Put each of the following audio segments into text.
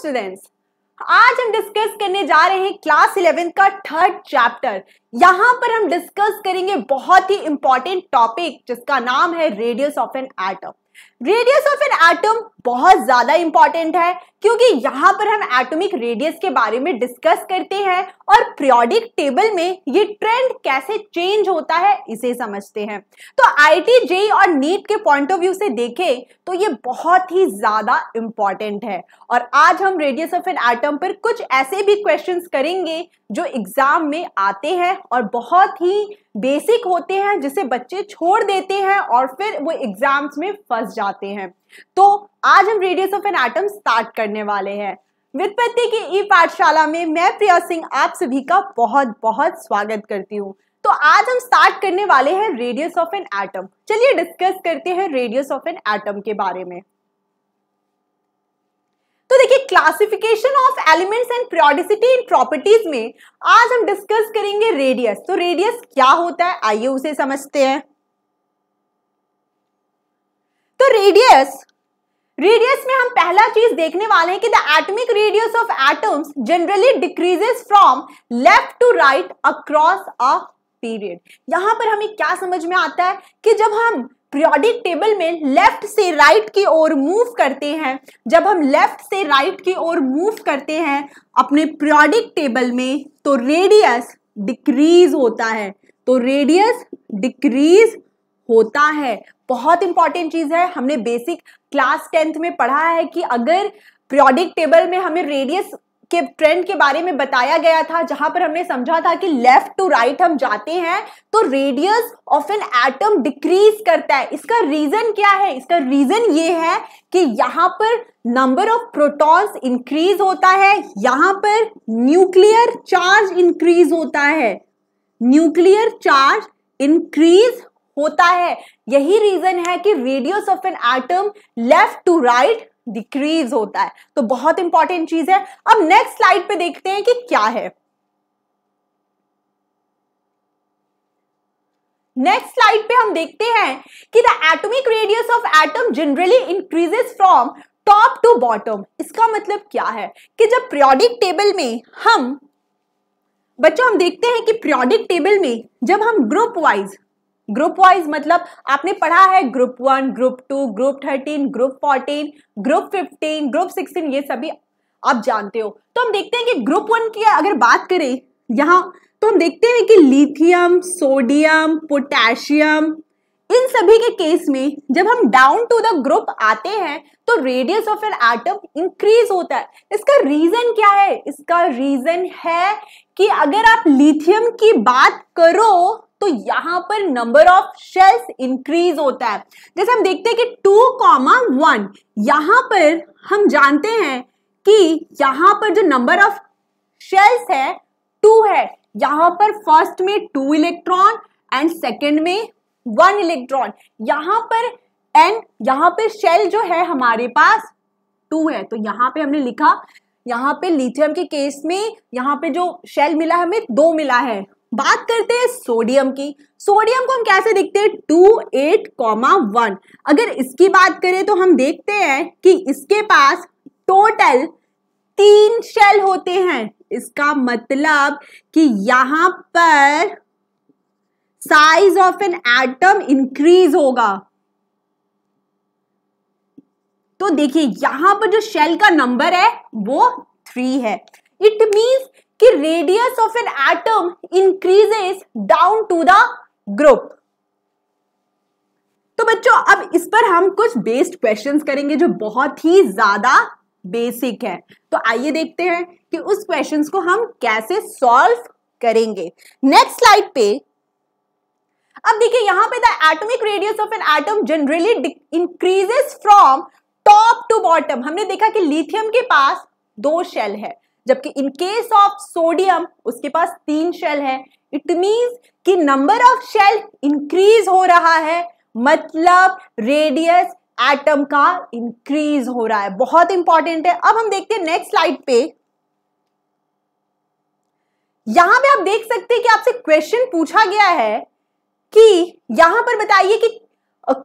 Students आज हम discuss करने जा रहे हैं क्लास इलेवेंथ का थर्ड चैप्टर यहाँ पर हम डिस्कस करेंगे बहुत ही इंपॉर्टेंट टॉपिक जिसका नाम है radius of an atom radius of an atom बहुत ज्यादा इंपॉर्टेंट है क्योंकि यहाँ पर हम एटॉमिक रेडियस के बारे में डिस्कस करते हैं और प्रियोडिक टेबल में ये ट्रेंड कैसे चेंज होता है इसे समझते हैं तो आईटी जेई और नीट के पॉइंट ऑफ व्यू से देखें तो ये बहुत ही ज्यादा इंपॉर्टेंट है और आज हम रेडियस ऑफ एन एटम पर कुछ ऐसे भी क्वेश्चन करेंगे जो एग्जाम में आते हैं और बहुत ही बेसिक होते हैं जिसे बच्चे छोड़ देते हैं और फिर वो एग्जाम्स में फंस जाते हैं तो आज हम radius of an atom start करने वाले हैं व्युत्पत्ति की ई पाठशाला में मैं प्रिया सिंह आप सभी का बहुत बहुत स्वागत करती हूँ तो आज हम स्टार्ट करने वाले हैं रेडियस ऑफ एन एटम चलिए डिस्कस करते हैं रेडियस ऑफ एन एटम के बारे में तो देखिए classification of elements and periodicity in properties में आज हम डिस्कस करेंगे रेडियस तो रेडियस क्या होता है आइए उसे समझते हैं तो रेडियस रेडियस में हम पहला चीज देखने वाले हैं कि the atomic radius of atoms generally decreases from left to right across a period यहां पर हमें क्या समझ में आता है कि जब हम पीरियोडिक टेबल में लेफ्ट से राइट की ओर मूव करते हैं जब हम लेफ्ट से राइट की ओर मूव करते हैं अपने पीरियोडिक टेबल में तो रेडियस डिक्रीज होता है तो रेडियस डिक्रीज होता है बहुत इंपॉर्टेंट चीज है हमने बेसिक क्लास टेंथ में पढ़ा है कि अगर पीरियोडिक टेबल में हमें रेडियस के ट्रेंड के बारे में बताया गया था जहां पर हमने समझा था कि लेफ्ट टू राइट हम जाते हैं तो radius of an atom decrease करता है इसका रीजन क्या है इसका रीजन ये है कि यहाँ पर नंबर ऑफ प्रोटॉन्स इंक्रीज होता है यहाँ पर न्यूक्लियर चार्ज इंक्रीज होता है न्यूक्लियर चार्ज इंक्रीज होता है यही रीजन है कि radius of an atom left to right decrease होता है तो बहुत इंपॉर्टेंट चीज है अब नेक्स्ट स्लाइड पे देखते हैं कि क्या है नेक्स्ट स्लाइड पे हम देखते हैं कि the atomic radius of atom generally increases from top to bottom इसका मतलब क्या है कि जब प्रियोडिक टेबल में हम बच्चों हम देखते हैं कि प्रियोडिक टेबल में जब हम ग्रुप वाइज ग्रुप वाइज मतलब आपने पढ़ा है group one group two group thirteen group fourteen group fifteen group sixteen ये सभी आप जानते हो तो हम देखते हैं कि ग्रुप वन की अगर बात करें यहाँ तो हम देखते हैं कि लिथियम सोडियम पोटेशियम इन सभी के केस में जब हम डाउन टू द ग्रुप आते हैं तो radius of an atom increase होता है इसका रीजन क्या है इसका रीजन है कि अगर आप लिथियम की बात करो तो यहां पर नंबर ऑफ शेल्स इंक्रीज होता है जैसे हम देखते हैं कि टू कॉमा वन यहां पर हम जानते हैं कि यहां पर जो नंबर ऑफ शेल्स है टू है यहां पर फर्स्ट में टू इलेक्ट्रॉन एंड सेकेंड में वन इलेक्ट्रॉन यहां पर एन यहां पे शेल जो है हमारे पास टू है तो यहां पे हमने लिखा यहां पे लिथियम के केस में यहां पे जो शेल मिला है हमें दो मिला है बात करते हैं सोडियम की सोडियम को हम कैसे देखते हैं टू एट कॉमा वन अगर इसकी बात करें तो हम देखते हैं कि इसके पास टोटल तीन शेल होते हैं इसका मतलब कि यहां पर size of an atom increase होगा तो देखिए यहां पर जो शेल का नंबर है वो थ्री है इट मींस कि radius of an atom increases down to the group तो बच्चों अब इस पर हम कुछ बेस्ड क्वेश्चंस करेंगे जो बहुत ही ज्यादा बेसिक है तो आइए देखते हैं कि उस क्वेश्चंस को हम कैसे सॉल्व करेंगे नेक्स्ट स्लाइड पे अब देखिए यहां पे the atomic radius of an atom generally increases from top to bottom हमने देखा कि लिथियम के पास दो शेल है जबकि इन केस ऑफ सोडियम उसके पास तीन शेल है इट मींस कि नंबर ऑफ शेल इंक्रीज हो रहा है मतलब रेडियस एटम का इंक्रीज हो रहा है बहुत इंपॉर्टेंट है अब हम देखते हैं नेक्स्ट स्लाइड पे यहां पे आप देख सकते हैं कि आपसे क्वेश्चन पूछा गया है कि यहां पर बताइए कि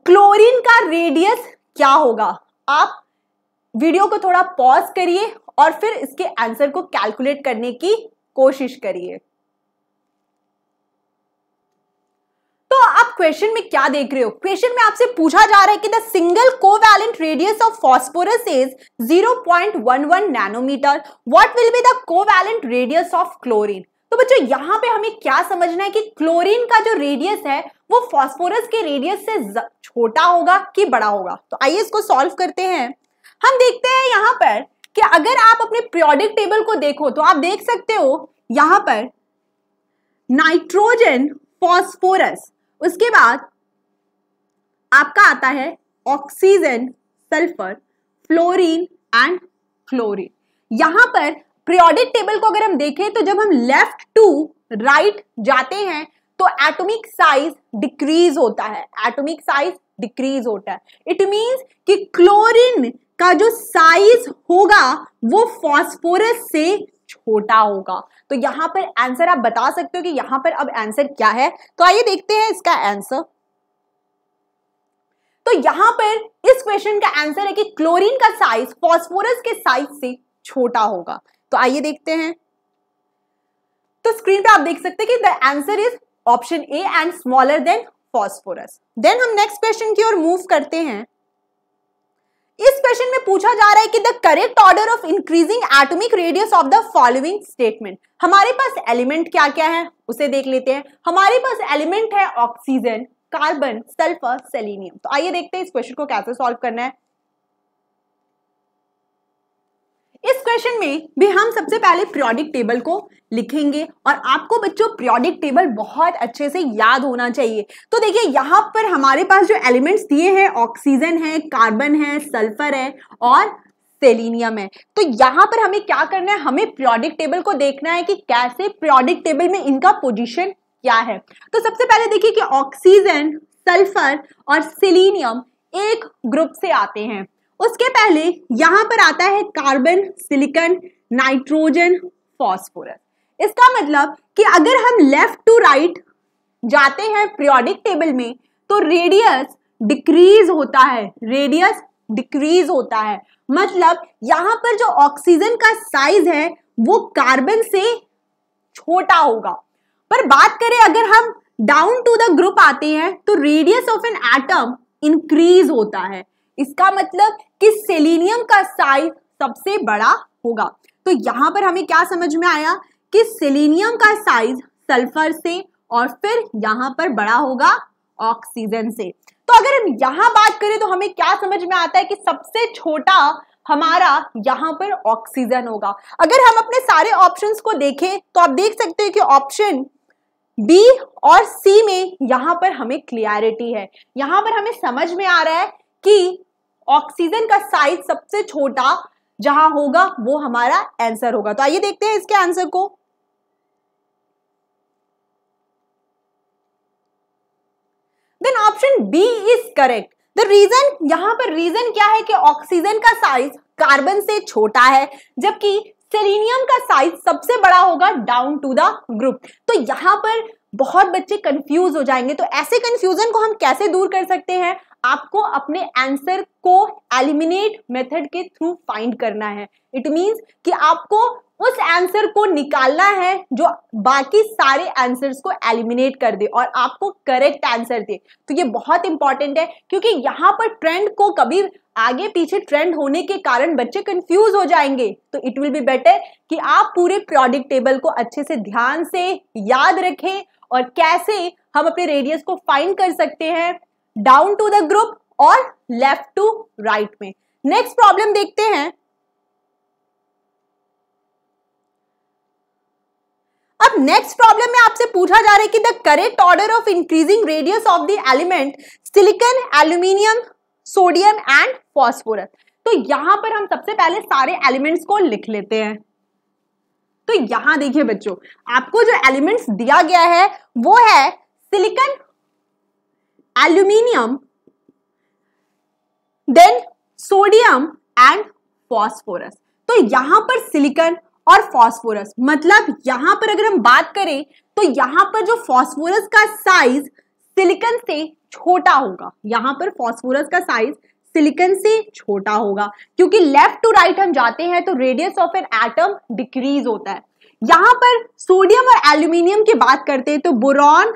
क्लोरीन का रेडियस क्या होगा आप वीडियो को थोड़ा पॉज करिए और फिर इसके आंसर को कैलकुलेट करने की कोशिश करिए तो आप क्वेश्चन में क्या देख रहे हो क्वेश्चन में आपसे पूछा जा रहा है कि the single covalent radius of phosphorus is 0.11 nanometre what will be the covalent radius of chlorine तो बच्चों यहाँ पे हमें क्या समझना है कि क्लोरीन का जो रेडियस है वो फॉस्फोरस के रेडियस से छोटा होगा कि बड़ा होगा तो आइए इसको सॉल्व करते हैं हम देखते हैं यहाँ पर कि अगर आप अपने प्रियोडिक टेबल को देखो तो आप देख सकते हो यहाँ पर नाइट्रोजन फॉस्फोरस उसके बाद आपका आता है oxygen sulphur fluorine and chlorine यहां पर प्रियोडिक टेबल को अगर हम देखें तो जब हम लेफ्ट टू राइट जाते हैं तो एटॉमिक साइज डिक्रीज होता है एटॉमिक साइज डिक्रीज होता है इट मींस कि क्लोरीन का जो साइज होगा वो फास्फोरस से छोटा होगा तो यहां पर आंसर आप बता सकते हो कि यहां पर अब आंसर क्या है तो आइए देखते हैं इसका आंसर तो यहां पर इस क्वेश्चन का आंसर है कि क्लोरीन का साइज फास्फोरस के साइज से छोटा होगा तो आइए देखते हैं तो स्क्रीन पे आप देख सकते हैं कि the answer is option A and smaller than phosphorus then हम नेक्स्ट क्वेश्चन की ओर मूव करते हैं इस क्वेश्चन में पूछा जा रहा है कि the correct order of increasing atomic radius of the following statement हमारे पास एलिमेंट क्या क्या है उसे देख लेते हैं हमारे पास एलिमेंट है ऑक्सीजन कार्बन सल्फर सेलिनियम तो आइए देखते हैं इस क्वेश्चन को कैसे सॉल्व करना है इस क्वेश्चन में भी हम सबसे पहले प्रियोडिक टेबल को लिखेंगे और आपको बच्चों प्रियोडिक टेबल बहुत अच्छे से याद होना चाहिए तो देखिए यहाँ पर हमारे पास जो एलिमेंट्स दिए हैं ऑक्सीजन है कार्बन है सल्फर है और सेलिनियम है तो यहाँ पर हमें क्या करना है हमें प्रियोडिक टेबल को देखना है कि कैसे प्रियोडिक टेबल में इनका पोजिशन क्या है तो सबसे पहले देखिए कि ऑक्सीजन सल्फर और सेलिनियम एक ग्रुप से आते हैं उसके पहले यहां पर आता है कार्बन सिलिकन नाइट्रोजन फॉस्फोरस इसका मतलब कि अगर हम लेफ्ट टू राइट जाते हैं प्रियोडिक टेबल में तो रेडियस डिक्रीज होता है रेडियस डिक्रीज होता है मतलब यहां पर जो ऑक्सीजन का साइज है वो कार्बन से छोटा होगा पर बात करें अगर हम डाउन टू द ग्रुप आते हैं तो radius of an atom increase होता है इसका मतलब कि सेलिनियम का साइज सबसे बड़ा होगा तो यहां पर हमें क्या समझ में आया कि सेलिनियम का साइज सल्फर से और फिर यहां पर बड़ा होगा ऑक्सीजन से तो अगर हम यहां बात करें तो हमें क्या समझ में आता है कि सबसे छोटा हमारा यहां पर ऑक्सीजन होगा अगर हम अपने सारे ऑप्शंस को देखें तो आप देख सकते हैं कि ऑप्शन बी और सी में यहां पर हमें क्लियरिटी है यहां पर हमें समझ में आ रहा है कि ऑक्सीजन का साइज सबसे छोटा जहां होगा वो हमारा आंसर होगा तो आइए देखते हैं इसके आंसर को then option B is correct the reason यहां पर रीजन क्या है कि ऑक्सीजन का साइज कार्बन से छोटा है जबकि सेलिनियम का साइज सबसे बड़ा होगा डाउन टू द ग्रुप तो यहां पर बहुत बच्चे कंफ्यूज हो जाएंगे तो ऐसे कंफ्यूजन को हम कैसे दूर कर सकते हैं आपको अपने आंसर को एलिमिनेट मेथड के थ्रू फाइंड करना है इट मींस कि आपको उस आंसर को निकालना है जो बाकी सारे आंसर्स को एलिमिनेट कर दे और आपको करेक्ट आंसर दे तो ये बहुत इंपॉर्टेंट है क्योंकि यहाँ पर ट्रेंड को कभी आगे पीछे ट्रेंड होने के कारण बच्चे कंफ्यूज हो जाएंगे तो इट विल बी बेटर कि आप पूरे प्रोडिक टेबल को अच्छे से ध्यान से याद रखें और कैसे हम अपने रेडियस को फाइंड कर सकते हैं डाउन टू द ग्रुप और लेफ्ट टू राइट में नेक्स्ट प्रॉब्लम देखते हैं अब नेक्स्ट प्रॉब्लम में आपसे पूछा जा रहा है कि the correct order of increasing radius of the element silicon aluminium sodium and phosphorus तो यहां पर हम सबसे पहले सारे एलिमेंट्स को लिख लेते हैं तो यहां देखिए बच्चों आपको जो एलिमेंट्स दिया गया है वो है silicon aluminium, then sodium and phosphorus. तो यहां पर सिलिकन और फास्फोरस मतलब यहां पर अगर हम बात करें तो यहां पर जो फास्फोरस का साइज सिलिकन से छोटा होगा यहां पर फास्फोरस का साइज सिलिकन से छोटा होगा क्योंकि लेफ्ट टू राइट हम जाते हैं तो radius of an atom decrease होता है यहां पर सोडियम और एल्यूमिनियम की बात करते हैं तो बोरॉन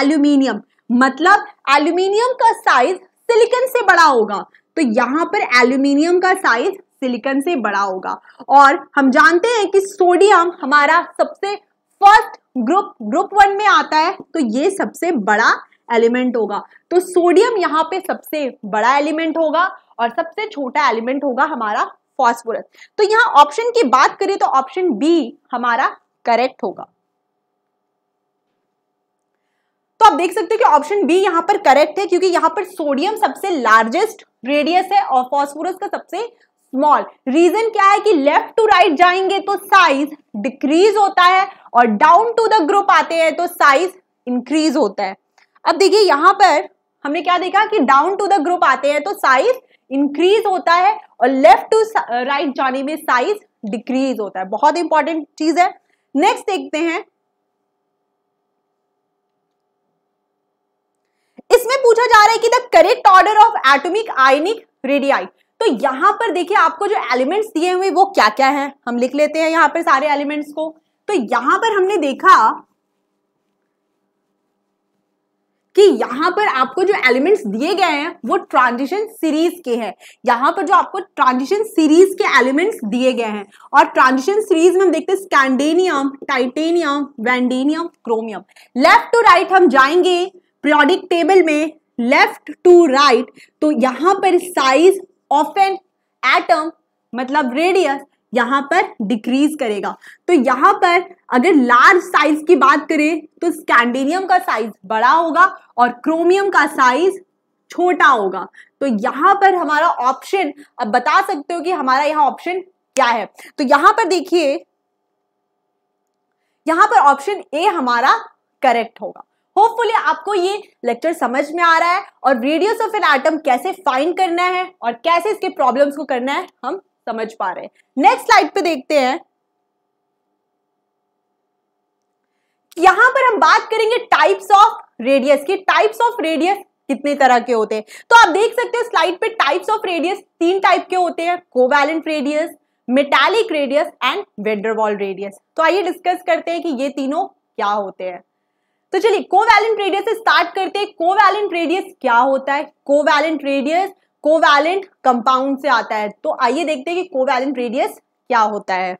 एल्यूमिनियम मतलब एल्यूमिनियम का साइज सिलिकन से बड़ा होगा तो यहां पर एल्यूमिनियम का साइज सिलिकन से बड़ा होगा और हम जानते हैं कि सोडियम हमारा सबसे फर्स्ट ग्रुप ग्रुप वन में आता है तो ये सबसे बड़ा एलिमेंट होगा तो सोडियम यहाँ पे सबसे बड़ा एलिमेंट होगा और सबसे छोटा एलिमेंट होगा हमारा फॉस्फोरस तो यहाँ ऑप्शन की बात करें तो ऑप्शन बी हमारा करेक्ट होगा तो आप देख सकते हो कि ऑप्शन बी यहाँ पर करेक्ट है क्योंकि यहाँ पर सोडियम सबसे लार्जेस्ट रेडियस है और फॉस्फोरस का सबसे स्मॉल रीजन क्या है कि लेफ्ट टू राइट जाएंगे तो साइज डिक्रीज होता है और डाउन टू द ग्रुप आते हैं तो साइज इंक्रीज होता है अब देखिए यहाँ पर हमने क्या देखा कि डाउन टू द ग्रुप आते हैं तो साइज इंक्रीज होता है और लेफ्ट टू राइट जाने में साइज डिक्रीज होता है बहुत इंपॉर्टेंट चीज है नेक्स्ट देखते हैं इसमें पूछा जा रहा है कि the correct order of atomic ionic radii तो यहां पर देखिए आपको जो एलिमेंट्स दिए हुए वो क्या क्या है हम लिख लेते हैं यहां पर सारे एलिमेंट्स को तो यहां पर हमने देखा कि यहां पर आपको जो एलिमेंट्स दिए गए हैं वो ट्रांजिशन सीरीज के हैं यहां पर जो आपको ट्रांजिशन सीरीज के एलिमेंट्स दिए गए हैं और ट्रांजिशन सीरीज में हम देखते हैं scandium titanium vanadium chromium left to right हम जाएंगे प्रोडिक टेबल में लेफ्ट टू राइट तो यहां पर साइज ऑफ एन एटम मतलब रेडियस यहां पर डिक्रीज करेगा तो यहां पर अगर लार्ज साइज की बात करें तो स्कैंडेनियम का साइज बड़ा होगा और क्रोमियम का साइज छोटा होगा तो यहां पर हमारा ऑप्शन अब बता सकते हो कि हमारा यहाँ ऑप्शन क्या है तो यहां पर देखिए यहां पर ऑप्शन ए हमारा करेक्ट होगा होपफुली आपको ये लेक्चर समझ में आ रहा है और रेडियस ऑफ एन एटम कैसे फाइंड करना है और कैसे इसके प्रॉब्लम्स को करना है हम समझ पा रहे हैं नेक्स्ट स्लाइड पे देखते हैं यहां पर हम बात करेंगे टाइप्स ऑफ रेडियस की टाइप्स ऑफ रेडियस कितने तरह के होते हैं तो आप देख सकते हो स्लाइड पे टाइप्स ऑफ रेडियस तीन टाइप के होते हैं covalent radius metallic radius and van der Waals radius तो आइए डिस्कस करते हैं कि ये तीनों क्या होते हैं तो चलिए कोवैलेंट रेडियस से स्टार्ट करते हैं कोवैलेंट रेडियस क्या होता है कोवैलेंट रेडियस कोवैलेंट कंपाउंड से आता है तो आइए देखते हैं कि कोवैलेंट रेडियस क्या होता है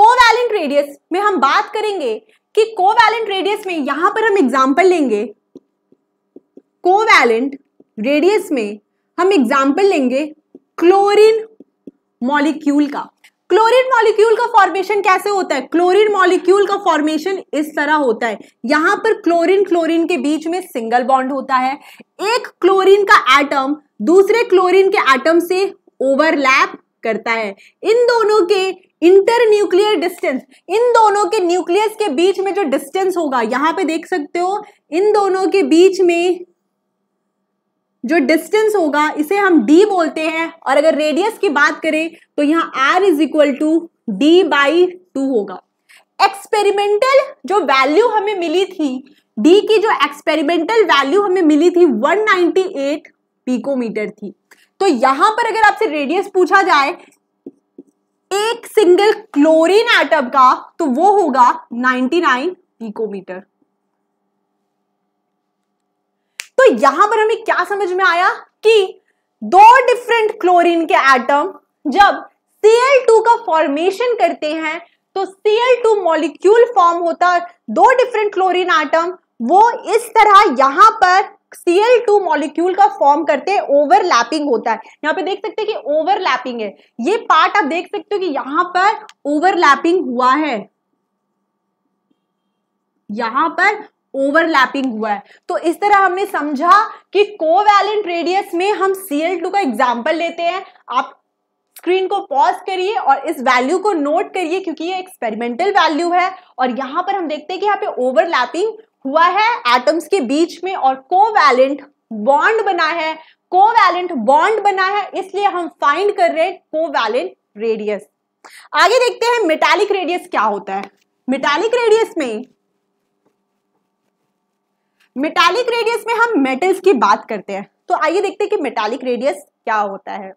कोवैलेंट रेडियस में हम बात करेंगे कि कोवैलेंट रेडियस में यहां पर हम एग्जाम्पल लेंगे कोवैलेंट रेडियस में हम एग्जाम्पल लेंगे क्लोरीन मॉलिक्यूल का क्लोरीन मॉलिक्यूल का फॉर्मेशन कैसे होता है क्लोरीन मॉलिक्यूल का फॉर्मेशन इस तरह होता है यहां पर क्लोरीन क्लोरीन के बीच में सिंगल बॉन्ड होता है एक क्लोरीन का एटम दूसरे क्लोरीन के एटम से ओवरलैप करता है इन दोनों के इंटर न्यूक्लियर डिस्टेंस इन दोनों के न्यूक्लियस के बीच में जो डिस्टेंस होगा यहां पे देख सकते हो इन दोनों के बीच में जो डिस्टेंस होगा इसे हम डी बोलते हैं और अगर रेडियस की बात करें तो यहाँ r is equal to d by two होगा एक्सपेरिमेंटल जो वैल्यू हमें मिली थी डी की जो एक्सपेरिमेंटल वैल्यू हमें मिली थी 198 पिकोमीटर थी तो यहां पर अगर आपसे रेडियस पूछा जाए एक सिंगल क्लोरीन एटम का तो वो होगा 99 पिकोमीटर तो यहां पर हमें क्या समझ में आया कि दो डिफरेंट क्लोरीन के एटम जब Cl2 का फॉर्मेशन करते हैं तो Cl2 मॉलिक्यूल फॉर्म होता दो डिफरेंट क्लोरीन एटम वो इस तरह यहां पर Cl2 मॉलिक्यूल का फॉर्म करते हैं ओवरलैपिंग होता है यहाँ पे देख सकते हैं कि ओवरलैपिंग है ये पार्ट आप देख सकते हो कि यहां पर ओवरलैपिंग हुआ है यहां पर ओवरलैपिंग हुआ है तो इस तरह हमने समझा कि कोवैलेंट रेडियस में हम Cl2 का एग्जाम्पल लेते हैं आप स्क्रीन को पॉज करिए और इस वैल्यू को नोट करिए क्योंकि ये एक्सपेरिमेंटल वैल्यू है और यहाँ पर हम देखते हैं कि यहाँ पे ओवरलैपिंग हुआ है एटम्स के बीच में और कोवैलेंट बॉन्ड बना है कोवैलेंट बॉन्ड बना है इसलिए हम फाइंड कर रहे हैं कोवैलेंट रेडियस आगे देखते हैं मेटालिक रेडियस क्या होता है मेटालिक रेडियस में मेटालिक रेडियस में हम मेटल्स की बात करते हैं तो आइए देखते हैं कि मेटालिक रेडियस क्या होता है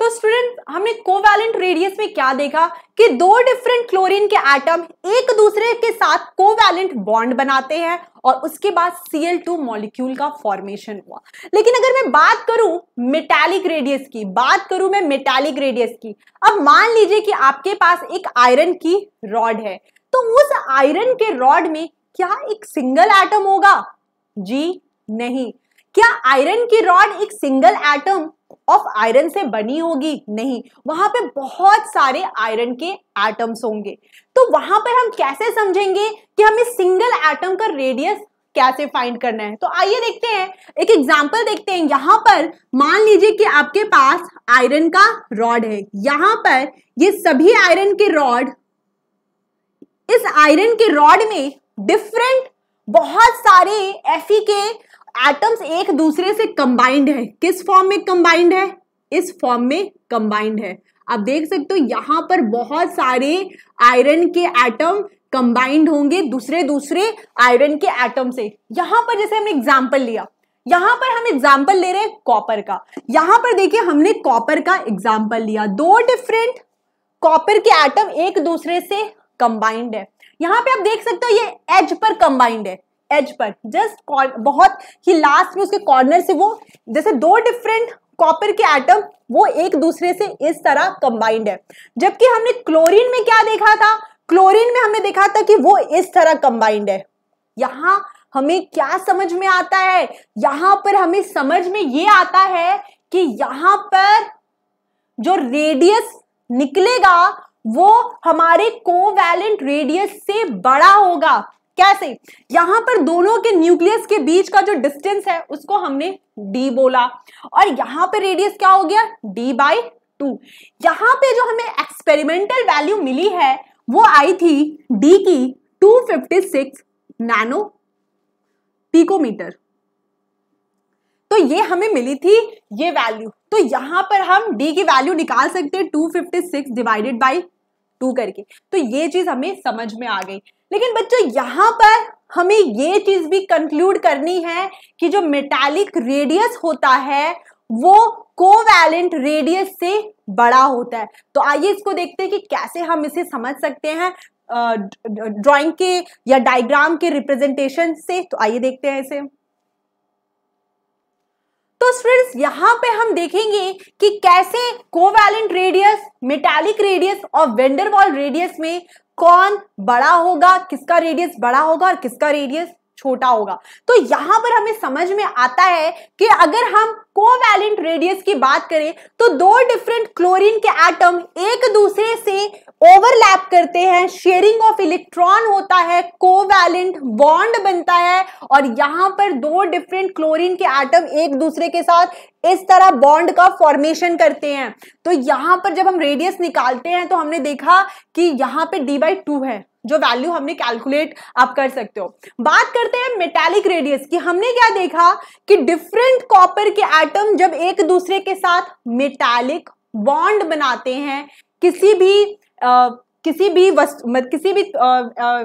तो स्टूडेंट हमने कोवैलेंट रेडियस में क्या देखा कि दो डिफरेंट क्लोरीन के एटम एक दूसरे के साथ कोवैलेंट बॉन्ड बनाते हैं और उसके बाद Cl2 मॉलिक्यूल का फॉर्मेशन हुआ लेकिन अगर मैं बात करूं मेटालिक रेडियस की बात करूं मैं मेटालिक रेडियस की अब मान लीजिए कि आपके पास एक आयरन की रॉड है तो उस आयरन के रॉड में क्या एक सिंगल एटम होगा जी नहीं क्या आयरन की रॉड एक सिंगल एटम ऑफ आयरन से बनी होगी नहीं वहां पे बहुत सारे आयरन के एटम्स होंगे तो वहां पर हम कैसे समझेंगे कि हमें सिंगल एटम का रेडियस कैसे फाइंड करना है तो आइए देखते हैं एक एग्जांपल देखते हैं यहां पर मान लीजिए कि आपके पास आयरन का रॉड है यहां पर ये सभी आयरन के रॉड इस आयरन के रॉड में डिफरेंट बहुत सारे एफी के एटम्स एक दूसरे से कंबाइंड है किस फॉर्म में कंबाइंड है इस फॉर्म में कंबाइंड है आप देख सकते हो यहां पर बहुत सारे आयरन के एटम कंबाइंड होंगे दूसरे दूसरे आयरन के एटम से यहां पर जैसे हमने एग्जाम्पल लिया यहां पर हम एग्जाम्पल ले रहे हैं कॉपर का यहां पर देखिए हमने कॉपर का एग्जाम्पल लिया दो डिफरेंट कॉपर के एटम एक दूसरे से कंबाइंड है यहाँ पे आप देख सकते हो ये एज पर कंबाइंड है एज पर जस्ट बहुत ही लास्ट में उसके कॉर्नर से वो जैसे दो डिफरेंट कॉपर के एटम वो एक दूसरे से इस तरह कंबाइंड है जबकि हमने क्लोरीन में क्या देखा था क्लोरीन में हमने देखा था कि वो इस तरह कंबाइंड है यहाँ हमें क्या समझ में आता है यहां पर हमें समझ में ये आता है कि यहां पर जो रेडियस निकलेगा वो हमारे कोवैलेंट रेडियस से बड़ा होगा कैसे यहां पर दोनों के न्यूक्लियस के बीच का जो डिस्टेंस है उसको हमने d बोला और यहां पर रेडियस क्या हो गया d बाई टू यहां पे जो हमें एक्सपेरिमेंटल वैल्यू मिली है वो आई थी d की 256 नैनो पिकोमीटर तो ये हमें मिली थी ये वैल्यू तो यहां पर हम d की वैल्यू निकाल सकते हैं 256 डिवाइडेड बाई टू करके तो ये चीज हमें समझ में आ गई लेकिन बच्चों यहाँ पर हमें ये चीज भी कंक्लूड करनी है कि जो मेटालिक रेडियस होता है वो कोवैलेंट रेडियस से बड़ा होता है तो आइए इसको देखते हैं कि कैसे हम इसे समझ सकते हैं ड्राइंग के या डायग्राम के रिप्रेजेंटेशन से तो आइए देखते हैं इसे तो स्टूडेंट्स यहाँ पे हम देखेंगे कि कैसे कोवैलेंट रेडियस मेटालिक रेडियस और वेंडरवॉल रेडियस में कौन बड़ा होगा किसका रेडियस बड़ा होगा और किसका रेडियस छोटा होगा तो यहां पर हमें समझ में आता है कि अगर हम कोवैलेंट रेडियस की बात करें तो दो डिफरेंट क्लोरीन के एटम एक दूसरे से ओवरलैप करते हैं शेयरिंग ऑफ इलेक्ट्रॉन होता है कोवैलेंट बॉन्ड बनता है और यहां पर दो डिफरेंट क्लोरीन के एटम एक दूसरे के साथ इस तरह बॉन्ड का फॉर्मेशन करते हैं तो यहां पर जब हम रेडियस निकालते हैं तो हमने देखा कि यहां पर डी बाई टू है जो वैल्यू हमने कैलकुलेट आप कर सकते हो बात करते हैं मेटेलिक रेडियस की हमने क्या देखा कि डिफरेंट कॉपर के एटम जब एक दूसरे के साथ मेटेलिक बॉन्ड बनाते हैं किसी भी आ, किसी भी वस्तु मत, किसी भी आ, आ,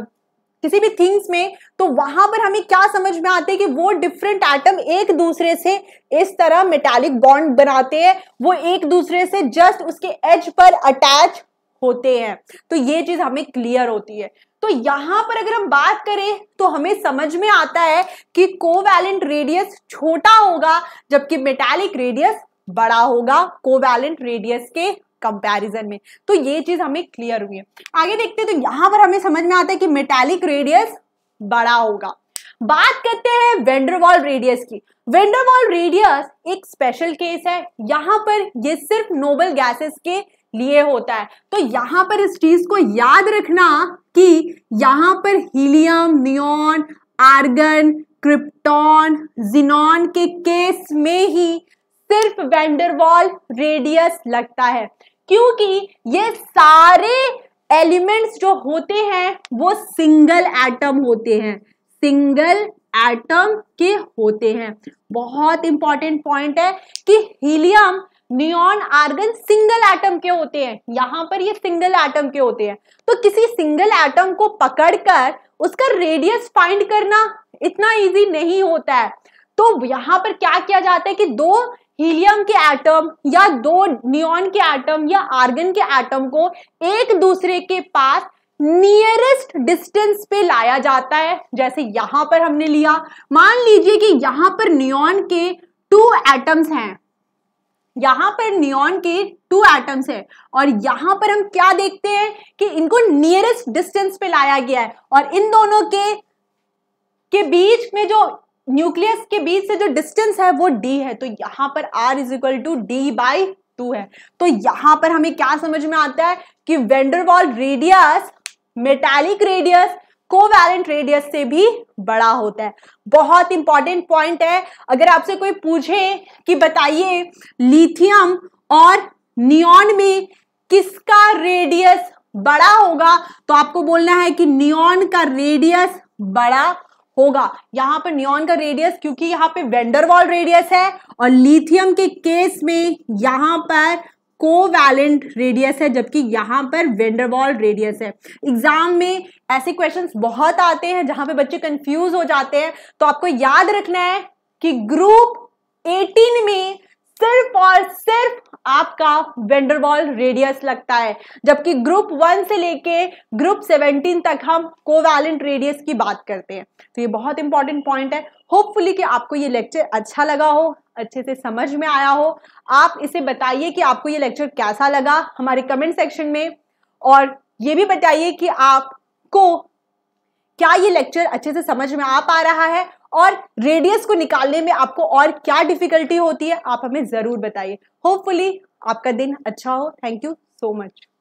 किसी भी थिंग्स में तो वहां पर हमें क्या समझ में आते हैं कि वो डिफरेंट एटम एक दूसरे से इस तरह मेटालिक बॉन्ड बनाते हैं वो एक दूसरे से जस्ट उसके एज पर अटैच होते हैं तो ये चीज हमें क्लियर होती है तो यहां पर अगर हम बात करें तो हमें समझ में आता है कि कोवैलेंट रेडियस छोटा होगा जबकि मेटालिक रेडियस बड़ा होगा कोवैलेंट रेडियस के कंपैरिजन में तो ये चीज हमें क्लियर हुई है आगे देखते हैं तो यहां पर हमें समझ में आता है कि मेटालिक रेडियस बड़ा होगा बात करते हैं वेंडरवॉल रेडियस की वेंडरवॉल रेडियस एक स्पेशल केस है यहां पर ये सिर्फ नोबल गैसेस के लिए होता है तो यहां पर इस चीज को याद रखना कि यहां पर helium neon argon krypton xenon के केस में ही सिर्फ वेंडरवॉल रेडियस लगता है क्योंकि ये सारे एलिमेंट्स जो होते हैं वो सिंगल एटम होते हैं सिंगल एटम के होते हैं बहुत इंपॉर्टेंट पॉइंट है कि हीलियम न्यून आर्गन सिंगल एटम के होते हैं यहां पर ये सिंगल एटम के होते हैं तो किसी सिंगल एटम को पकड़कर उसका रेडियस फाइंड करना इतना इजी नहीं होता है तो यहां पर क्या किया जाता है कि दो हीलियम के एटम या दो न्यून के एटम या आर्गन के एटम को एक दूसरे के पास नियरेस्ट डिस्टेंस पे लाया जाता है जैसे यहां पर हमने लिया मान लीजिए कि यहां पर न्यून के टू एटम्स हैं यहां पर नियॉन के टू एटम्स हैं और यहां पर हम क्या देखते हैं कि इनको नियरेस्ट डिस्टेंस पे लाया गया है और इन दोनों के के बीच में जो न्यूक्लियस के बीच से जो डिस्टेंस है वो डी है तो यहां पर r is equal to d by two है तो यहां पर हमें क्या समझ में आता है कि van der Waals radius metallic radius covalent radius से भी बड़ा होता है बहुत इंपॉर्टेंट पॉइंट है अगर आपसे कोई पूछे कि बताइए लिथियम और नियॉन में किसका रेडियस बड़ा होगा तो आपको बोलना है कि नियॉन का रेडियस बड़ा होगा यहां पर नियॉन का रेडियस क्योंकि यहां पे वेंडरवॉल रेडियस है और लिथियम के केस में यहां पर कोवैलेंट रेडियस है जबकि यहां पर वेंडरवॉल रेडियस है एग्जाम में ऐसे क्वेश्चंस बहुत आते हैं जहां पे बच्चे कंफ्यूज हो जाते हैं तो आपको याद रखना है कि ग्रुप 18 में सिर्फ और सिर्फ आपका वेंडरवॉल रेडियस लगता है जबकि ग्रुप वन से लेके ग्रुप सेवनटीन तक हम कोवैलेंट रेडियस की बात करते हैं तो ये बहुत इंपॉर्टेंट पॉइंट है होपफुली कि आपको ये लेक्चर अच्छा लगा हो अच्छे से समझ में आया हो आप इसे बताइए कि आपको ये लेक्चर कैसा लगा हमारे कमेंट सेक्शन में और ये भी बताइए कि आपको क्या ये लेक्चर अच्छे से समझ में आ पा रहा है और रेडियस को निकालने में आपको और क्या डिफिकल्टी होती है आप हमें ज़रूर बताइए होपफुली आपका दिन अच्छा हो थैंक यू सो मच